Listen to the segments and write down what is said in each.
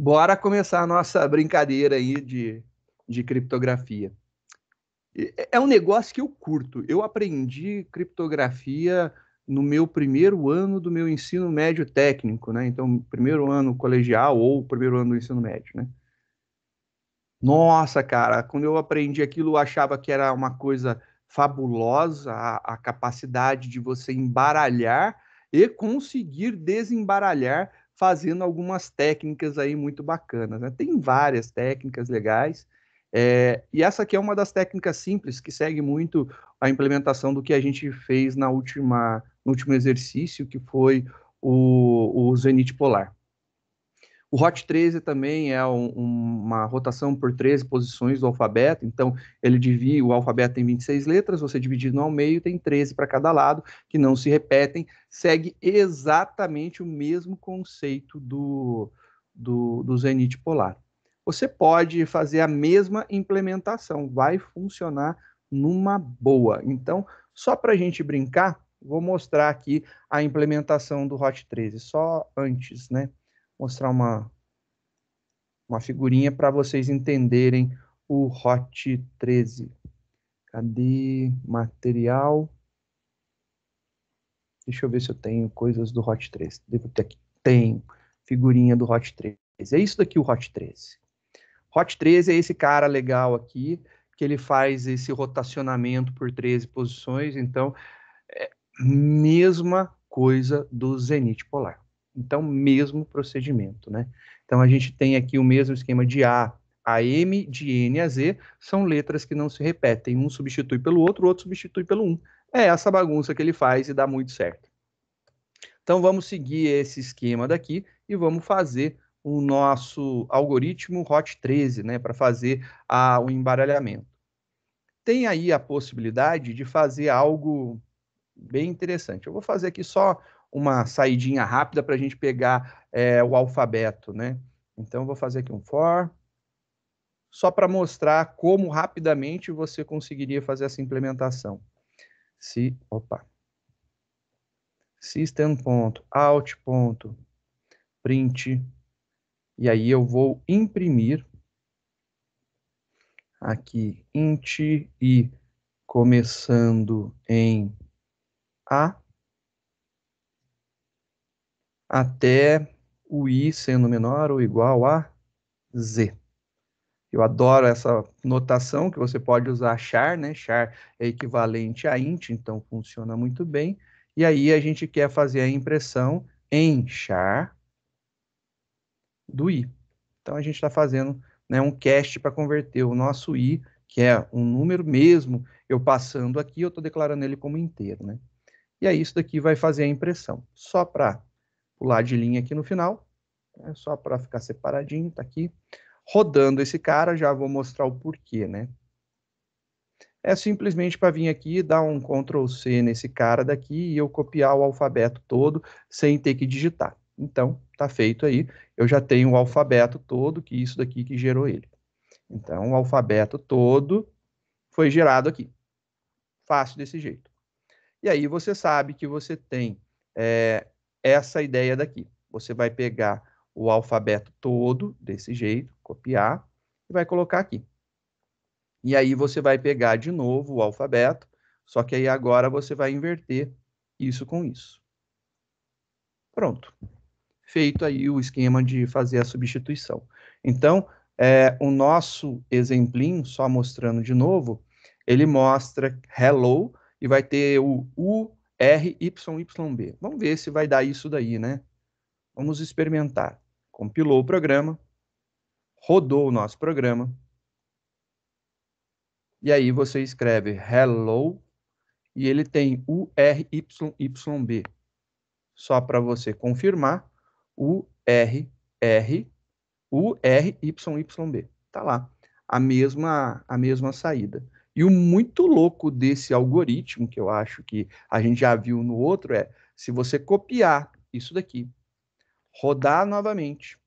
bora começar a nossa brincadeira aí de, de criptografia. É, é um negócio que eu curto. Eu aprendi criptografia no meu primeiro ano do meu ensino médio técnico, né? Então, primeiro ano colegial ou primeiro ano do ensino médio, né? Nossa, cara, quando eu aprendi aquilo, eu achava que era uma coisa fabulosa a, a capacidade de você embaralhar e conseguir desembaralhar fazendo algumas técnicas aí muito bacanas. Né? Tem várias técnicas legais. É, e essa aqui é uma das técnicas simples que segue muito a implementação do que a gente fez na última, no último exercício, que foi o, o Zenit Polar. O Hot 13 também é um, uma rotação por 13 posições do alfabeto, então ele divide, o alfabeto tem 26 letras, você dividindo ao meio tem 13 para cada lado, que não se repetem, segue exatamente o mesmo conceito do, do, do polar. Você pode fazer a mesma implementação, vai funcionar numa boa. Então, só para a gente brincar, vou mostrar aqui a implementação do Hot 13, só antes, né? mostrar uma, uma figurinha para vocês entenderem o Hot 13. Cadê material? Deixa eu ver se eu tenho coisas do Hot 13. Devo ter aqui. Tem figurinha do Hot 13. É isso daqui o Hot 13. Hot 13 é esse cara legal aqui, que ele faz esse rotacionamento por 13 posições. Então, é mesma coisa do Zenit Polar. Então, mesmo procedimento, né? Então, a gente tem aqui o mesmo esquema de A a M, de N a Z, são letras que não se repetem. Um substitui pelo outro, o outro substitui pelo um. É essa bagunça que ele faz e dá muito certo. Então vamos seguir esse esquema daqui e vamos fazer o nosso algoritmo HOT13, né, para fazer o embaralhamento. Tem aí a possibilidade de fazer algo bem interessante. Eu vou fazer aqui só uma saidinha rápida para a gente pegar é, o alfabeto, né? Então, vou fazer aqui um for, só para mostrar como rapidamente você conseguiria fazer essa implementação. Se, opa, system.out.print, e aí eu vou imprimir aqui int e começando em A, até o i sendo menor ou igual a z. Eu adoro essa notação que você pode usar char, né? Char é equivalente a int, então funciona muito bem. E aí a gente quer fazer a impressão em char do i. Então a gente está fazendo né, um cast para converter o nosso i, que é um número mesmo, eu passando aqui, eu estou declarando ele como inteiro, né? E aí isso daqui vai fazer a impressão. Só para pular de linha aqui no final, né? só para ficar separadinho, tá aqui. Rodando esse cara, já vou mostrar o porquê, né? É simplesmente para vir aqui, dar um Ctrl C nesse cara daqui e eu copiar o alfabeto todo sem ter que digitar. Então, tá feito aí. Eu já tenho o alfabeto todo, que isso daqui que gerou ele. Então, o alfabeto todo foi gerado aqui. Fácil desse jeito. E aí você sabe que você tem é, essa ideia daqui. Você vai pegar o alfabeto todo, desse jeito, copiar, e vai colocar aqui. E aí você vai pegar de novo o alfabeto, só que aí agora você vai inverter isso com isso. Pronto. Feito aí o esquema de fazer a substituição. Então, é, o nosso exemplinho, só mostrando de novo, ele mostra hello e vai ter o U RYYB. Vamos ver se vai dar isso daí, né? Vamos experimentar. Compilou o programa, rodou o nosso programa. E aí você escreve hello e ele tem o RYYB. Só para você confirmar, o r o b Tá lá. A mesma a mesma saída. E o muito louco desse algoritmo, que eu acho que a gente já viu no outro, é se você copiar isso daqui, rodar novamente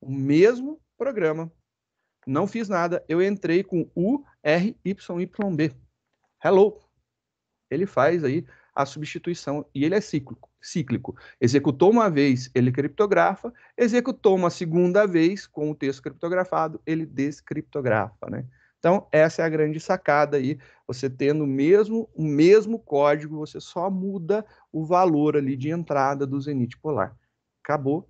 o mesmo programa, não fiz nada, eu entrei com U, R, Y, Y, B. Hello! Ele faz aí a substituição e ele é cíclico. cíclico. Executou uma vez, ele criptografa, executou uma segunda vez com o texto criptografado, ele descriptografa, né? Então, essa é a grande sacada aí. Você tendo mesmo, o mesmo código, você só muda o valor ali de entrada do Zenith Polar. Acabou.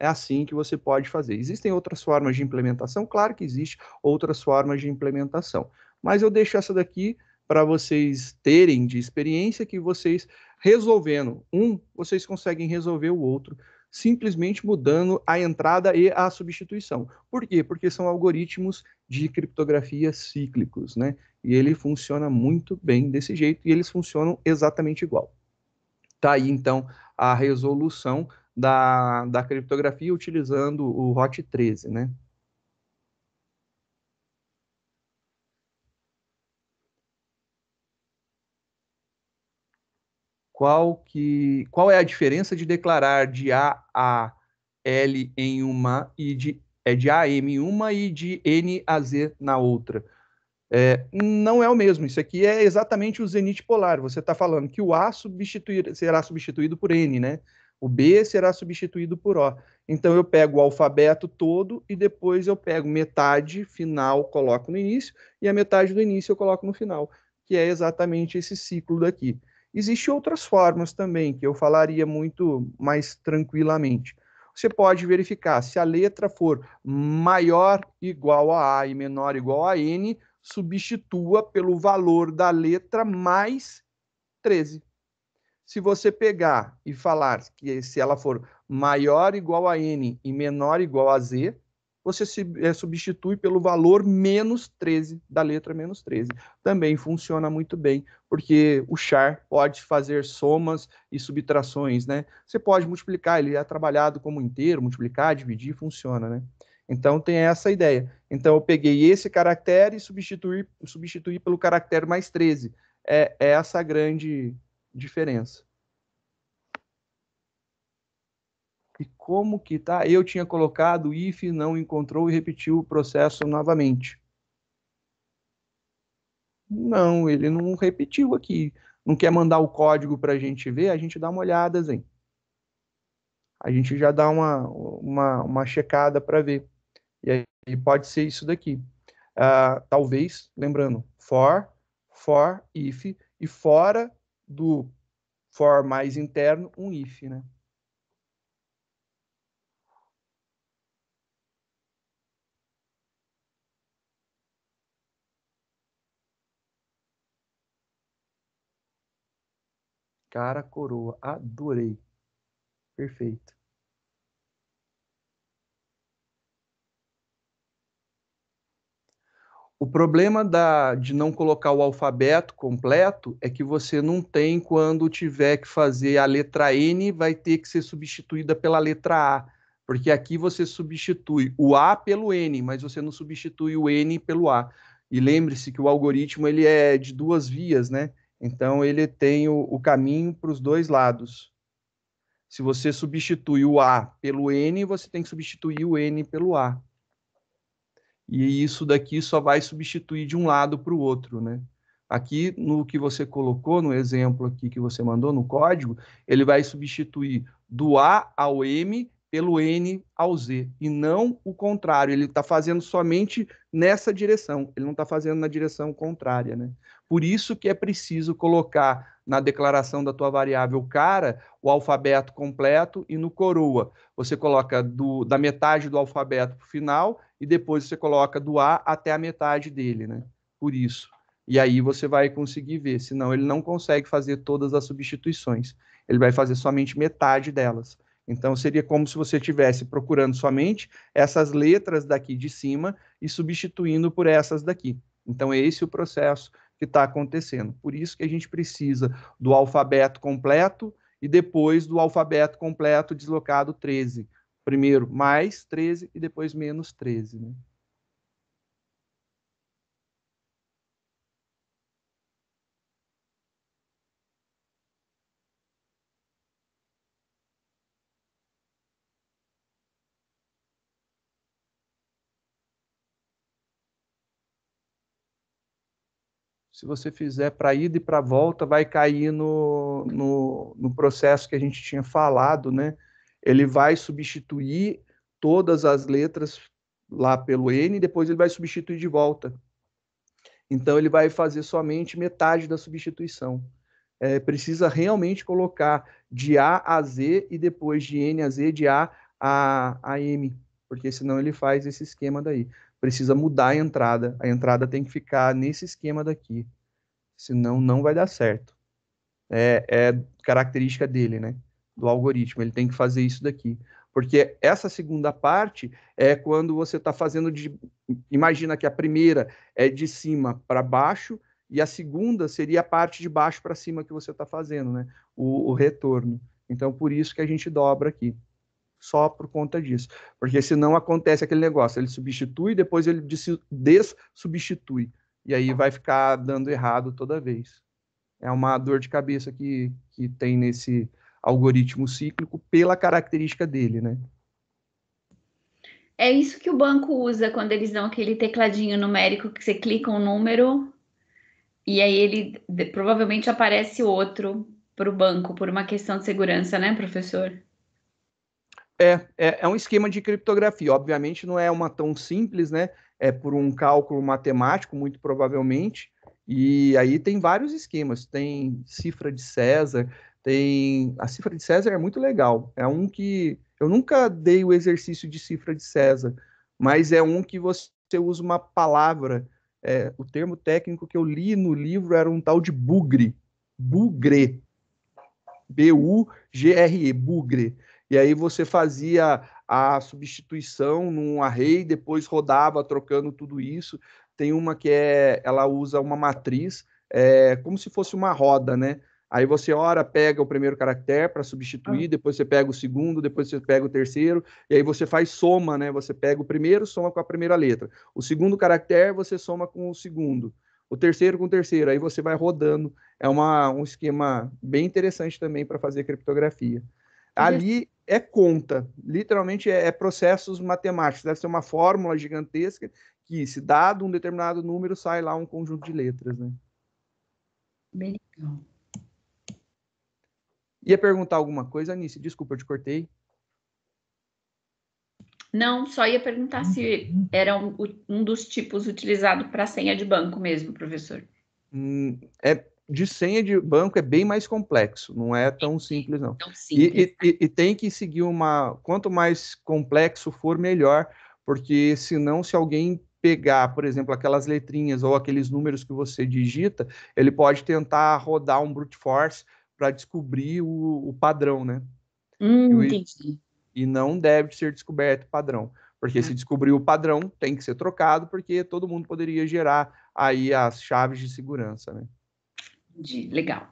É assim que você pode fazer. Existem outras formas de implementação? Claro que existe outras formas de implementação. Mas eu deixo essa daqui para vocês terem de experiência que vocês resolvendo um, vocês conseguem resolver o outro simplesmente mudando a entrada e a substituição. Por quê? Porque são algoritmos de criptografia cíclicos, né? E ele funciona muito bem desse jeito e eles funcionam exatamente igual. Tá aí então a resolução da, da criptografia utilizando o ROT13, né? qual que qual é a diferença de declarar de A a L em uma e de é de A M em uma e de N a Z na outra. É, não é o mesmo. Isso aqui é exatamente o zenite polar. Você está falando que o A substituir, será substituído por N, né? O B será substituído por O. Então eu pego o alfabeto todo e depois eu pego metade final, coloco no início, e a metade do início eu coloco no final, que é exatamente esse ciclo daqui. Existem outras formas também, que eu falaria muito mais tranquilamente. Você pode verificar se a letra for maior igual a A e menor igual a N, substitua pelo valor da letra mais 13. Se você pegar e falar que se ela for maior igual a N e menor igual a Z, você se, é, substitui pelo valor menos 13, da letra menos 13. Também funciona muito bem, porque o char pode fazer somas e subtrações, né? Você pode multiplicar, ele é trabalhado como inteiro, multiplicar, dividir, funciona, né? Então tem essa ideia. Então eu peguei esse caractere e substituí, substituí pelo caractere mais 13. É, é essa a grande diferença. E como que tá? Eu tinha colocado if, não encontrou e repetiu o processo novamente. Não, ele não repetiu aqui. Não quer mandar o código para a gente ver? A gente dá uma olhada, Zen. A gente já dá uma, uma, uma checada para ver. E aí pode ser isso daqui. Uh, talvez, lembrando, for, for, if, e fora do for mais interno, um if, né? Cara coroa. Adorei. Perfeito. O problema da, de não colocar o alfabeto completo é que você não tem quando tiver que fazer a letra N, vai ter que ser substituída pela letra A. Porque aqui você substitui o A pelo N, mas você não substitui o N pelo A. E lembre-se que o algoritmo ele é de duas vias, né? Então, ele tem o, o caminho para os dois lados. Se você substitui o A pelo N, você tem que substituir o N pelo A. E isso daqui só vai substituir de um lado para o outro, né? Aqui, no que você colocou, no exemplo aqui que você mandou no código, ele vai substituir do A ao M pelo N ao Z, e não o contrário. Ele está fazendo somente nessa direção, ele não está fazendo na direção contrária. Né? Por isso que é preciso colocar na declaração da tua variável cara o alfabeto completo e no coroa. Você coloca do, da metade do alfabeto para o final e depois você coloca do A até a metade dele. Né? Por isso. E aí você vai conseguir ver, senão ele não consegue fazer todas as substituições. Ele vai fazer somente metade delas. Então, seria como se você estivesse procurando somente essas letras daqui de cima e substituindo por essas daqui. Então, é esse o processo que está acontecendo. Por isso que a gente precisa do alfabeto completo e depois do alfabeto completo deslocado 13. Primeiro mais 13 e depois menos 13. Né? Se você fizer para ida e para volta, vai cair no, no, no processo que a gente tinha falado, né? Ele vai substituir todas as letras lá pelo N e depois ele vai substituir de volta. Então, ele vai fazer somente metade da substituição. É, precisa realmente colocar de A a Z e depois de N a Z, de A a, a M, porque senão ele faz esse esquema daí precisa mudar a entrada. A entrada tem que ficar nesse esquema daqui, senão não vai dar certo. É, é característica dele, né? Do algoritmo. Ele tem que fazer isso daqui. Porque essa segunda parte é quando você está fazendo de. Imagina que a primeira é de cima para baixo e a segunda seria a parte de baixo para cima que você está fazendo, né? O, o retorno. Então, por isso que a gente dobra aqui só por conta disso. Porque senão acontece aquele negócio, ele substitui, depois ele dessubstitui. E aí vai ficar dando errado toda vez. É uma dor de cabeça que, que tem nesse algoritmo cíclico pela característica dele, né? É isso que o banco usa quando eles dão aquele tecladinho numérico que você clica um número e aí ele provavelmente aparece outro para o banco por uma questão de segurança, né, professor? É, é, é um esquema de criptografia. Obviamente não é uma tão simples, né? É por um cálculo matemático, muito provavelmente. E aí tem vários esquemas. Tem cifra de César, tem. A cifra de César é muito legal. É um que. Eu nunca dei o exercício de cifra de César, mas é um que você usa uma palavra. É, o termo técnico que eu li no livro era um tal de bugre. Bugre. B-U-G-R-E, bugre e aí você fazia a substituição num array, depois rodava trocando tudo isso. Tem uma que é, ela usa uma matriz, é, como se fosse uma roda, né? Aí você ora pega o primeiro caractere para substituir, ah. depois você pega o segundo, depois você pega o terceiro, e aí você faz soma, né? Você pega o primeiro, soma com a primeira letra. O segundo caractere você soma com o segundo. O terceiro com o terceiro, aí você vai rodando. É uma, um esquema bem interessante também para fazer criptografia. Uhum. Ali é conta, literalmente é, é processos matemáticos. Deve ser uma fórmula gigantesca que, se dado um determinado número, sai lá um conjunto de letras, né? Bem legal. Ia perguntar alguma coisa, Anice? Desculpa, eu te cortei. Não, só ia perguntar se era um, um dos tipos utilizado para senha de banco mesmo, professor. Hum, é, de senha de banco é bem mais complexo, não é tão simples, não. Tão simples, e, né? e, e, tem que seguir uma. Quanto mais complexo for, melhor, porque senão, se alguém pegar, por exemplo, aquelas letrinhas ou aqueles números que você digita, ele pode tentar rodar um brute force para descobrir o, o, padrão, né? Hum, e, entendi. E não deve ser descoberto padrão. Porque hum. se ah. descobrir o padrão, tem que ser trocado, porque todo mundo poderia gerar aí as chaves de segurança, né? Entendi, legal.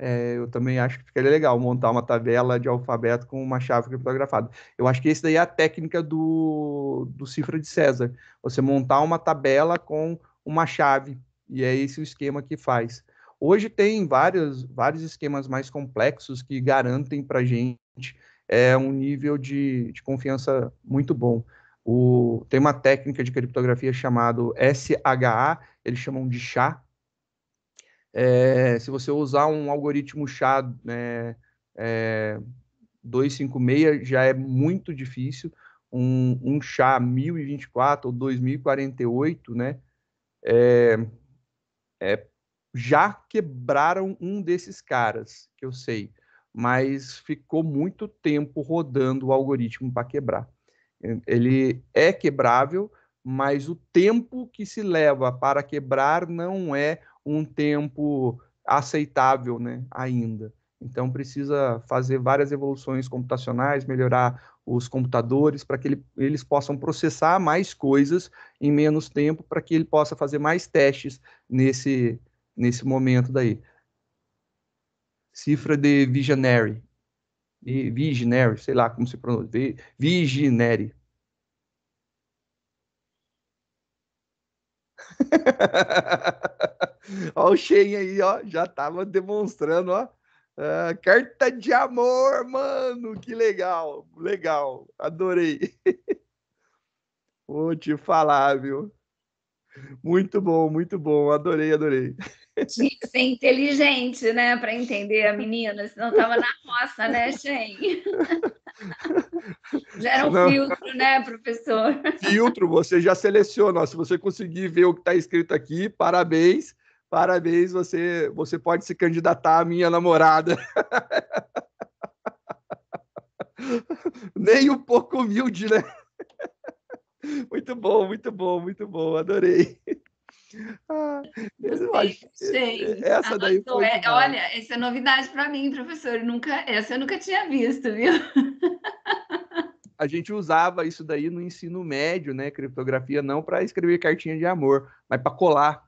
É, eu também acho que ficaria legal montar uma tabela de alfabeto com uma chave criptografada. Eu acho que essa daí é a técnica do, do cifra de César. Você montar uma tabela com uma chave. E é esse o esquema que faz. Hoje tem vários, vários esquemas mais complexos que garantem para a gente é, um nível de, de confiança muito bom. O, tem uma técnica de criptografia chamada SHA, eles chamam de SHA. É, se você usar um algoritmo SHA né, é, 256, já é muito difícil. Um, um SHA 1024 ou 2048, né? É, é, já quebraram um desses caras, que eu sei, mas ficou muito tempo rodando o algoritmo para quebrar. Ele é quebrável, mas o tempo que se leva para quebrar não é um tempo aceitável né, ainda. Então precisa fazer várias evoluções computacionais, melhorar os computadores para que ele, eles possam processar mais coisas em menos tempo, para que ele possa fazer mais testes nesse, nesse momento daí. Cifra de visionary. Viginary, sei lá como se pronuncia, Vigineri. ó o Shein aí, ó, já tava demonstrando, ó. Ah, carta de amor, mano, que legal, legal, adorei. Vou te falar, viu? Muito bom, muito bom. Adorei, adorei. Tinha que ser inteligente, né, para entender a menina, senão tava na roça, né, Shen? Já era um Não. filtro, né, professor? Filtro, você já seleciona. Se você conseguir ver o que está escrito aqui, parabéns, parabéns, você, você pode se candidatar à minha namorada. Nem um pouco humilde, né? muito bom, muito bom, muito bom, adorei. Ah, é, é, Essa daí foi é, olha, essa é novidade para mim, professor. Nunca, essa eu nunca tinha visto, viu? A gente usava isso daí no ensino médio, né? Criptografia não para escrever cartinha de amor, mas para colar.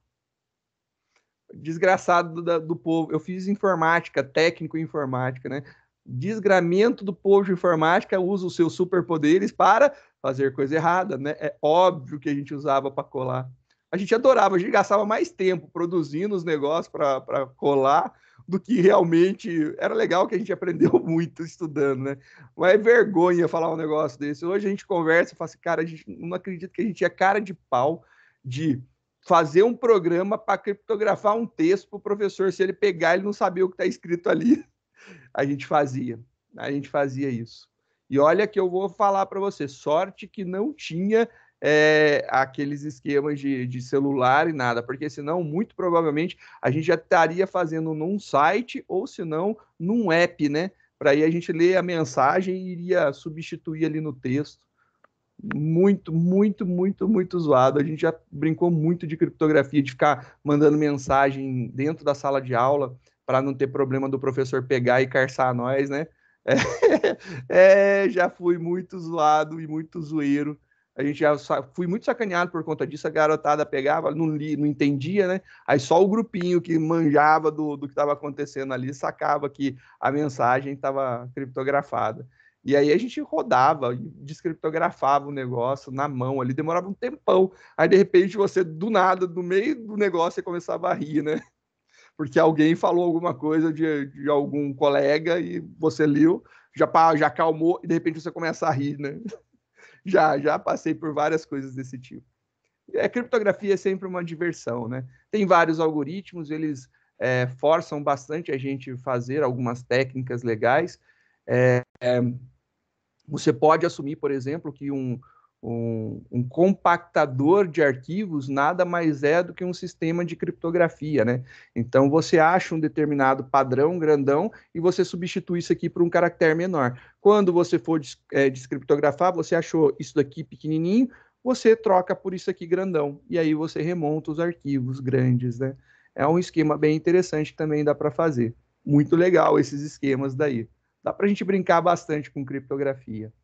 Desgraçado do, do, povo. Eu fiz informática, técnico em informática, né? desgramento do povo de informática usa os seus superpoderes para fazer coisa errada, né? É óbvio que a gente usava para colar. A gente adorava, a gente gastava mais tempo produzindo os negócios para colar do que realmente era legal que a gente aprendeu muito estudando, né? Mas é vergonha falar um negócio desse. Hoje a gente conversa e fala assim, cara, a gente não acredita que a gente é cara de pau de fazer um programa para criptografar um texto para o professor, se ele pegar, ele não saber o que está escrito ali a gente fazia. A gente fazia isso. E olha que eu vou falar para você, sorte que não tinha é, aqueles esquemas de, de, celular e nada, porque senão, muito provavelmente, a gente já estaria fazendo num site ou, se não, num app, né? Para aí a gente ler a mensagem e iria substituir ali no texto. Muito, muito, muito, muito zoado. A gente já brincou muito de criptografia, de ficar mandando mensagem dentro da sala de aula para não ter problema do professor pegar e carçar nós, né? É, é, já fui muito zoado e muito zoeiro. A gente já fui muito sacaneado por conta disso. A garotada pegava, não, li, não entendia, né? Aí só o grupinho que manjava do, do que estava acontecendo ali sacava que a mensagem estava criptografada. E aí a gente rodava, descriptografava o negócio na mão ali, demorava um tempão. Aí de repente você, do nada, no meio do negócio, você começava a rir, né? porque alguém falou alguma coisa de, de algum colega e você leu, já, já acalmou e de repente você começa a rir, né? Já, já passei por várias coisas desse tipo. A criptografia é sempre uma diversão, né? Tem vários algoritmos, eles é, forçam bastante a gente fazer algumas técnicas legais. É, é, você pode assumir, por exemplo, que um, um, um, compactador de arquivos nada mais é do que um sistema de criptografia, né? Então você acha um determinado padrão grandão e você substitui isso aqui por um caractere menor. Quando você for é, descriptografar, você achou isso daqui pequenininho, você troca por isso aqui grandão e aí você remonta os arquivos grandes, né? É um esquema bem interessante que também dá para fazer. Muito legal esses esquemas daí. Dá para a gente brincar bastante com criptografia.